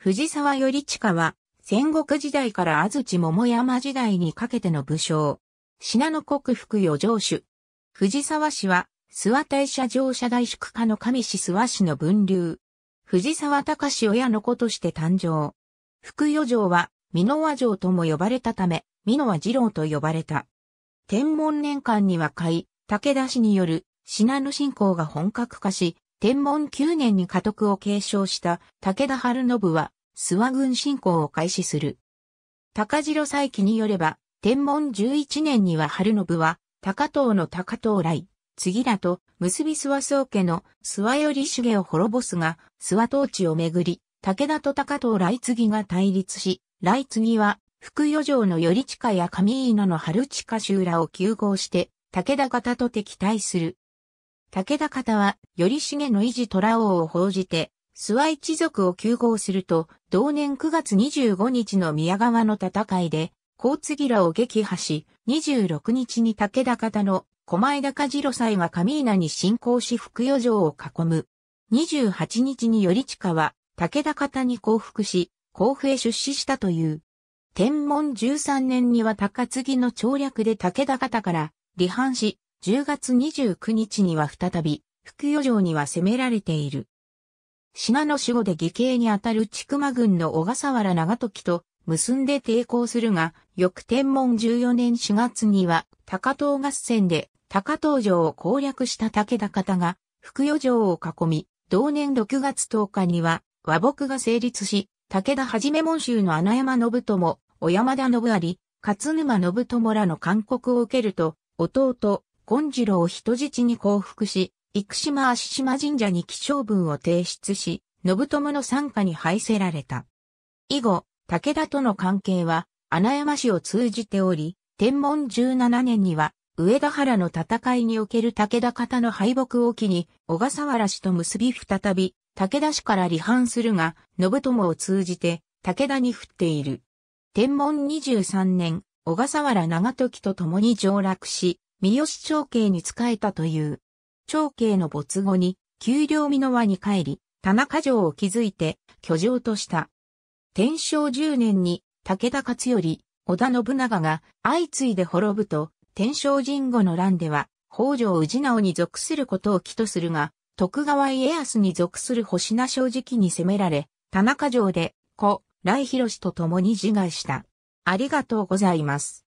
藤沢頼親は、戦国時代から安土桃山時代にかけての武将。信濃国福与城主。藤沢氏は、諏訪大社城社大宿家の上氏諏訪氏の分流。藤沢隆親の子として誕生。福与城は、美濃和城とも呼ばれたため、美濃和次郎と呼ばれた。天文年間には甲斐、武田氏による信濃信仰が本格化し、天文9年に家督を継承した武田春信は、諏訪軍侵攻を開始する。高城再起によれば、天文11年には春信は、高藤の高藤来、次らと結び諏訪宗家の諏訪頼重を滅ぼすが、諏訪統治をめぐり、武田と高藤来次が対立し、来次は、福与城の頼近や上野の春近集らを休合して、武田方と敵対する。武田方は、頼重の維持虎王を報じて、スワイチ族を救合すると、同年9月25日の宮川の戦いで、甲継らを撃破し、26日に武田方の狛江高次郎祭が上稲に侵攻し福余城を囲む。28日に頼近は武田方に降伏し、甲府へ出資したという。天文13年には高継の調略で武田方から離反し、10月29日には再び、福余城には攻められている。信の守護で義兄にあたる千曲郡の小笠原長時と結んで抵抗するが、翌天文14年4月には高遠合戦で高遠城を攻略した武田方が福与城を囲み、同年6月10日には和睦が成立し、武田はじめ門州の穴山信友、小山田信有、勝沼信友らの勧告を受けると、弟、金次郎人質に降伏し、生島足島神社に起請文を提出し、信友の参加に配せられた。以後、武田との関係は、穴山氏を通じており、天文17年には、上田原の戦いにおける武田方の敗北を機に、小笠原氏と結び再び、武田氏から離反するが、信友を通じて、武田に降っている。天文23年、小笠原長時と共に上洛し、三好長慶に仕えたという。長慶の没後に、丘陵美の輪に帰り、田中城を築いて、居城とした。天正10年に、武田勝頼、織田信長が相次いで滅ぶと、天正神後の乱では、北条氏直に属することを起とするが、徳川家康に属する星名正直に攻められ、田中城で、子、来広氏と共に自害した。ありがとうございます。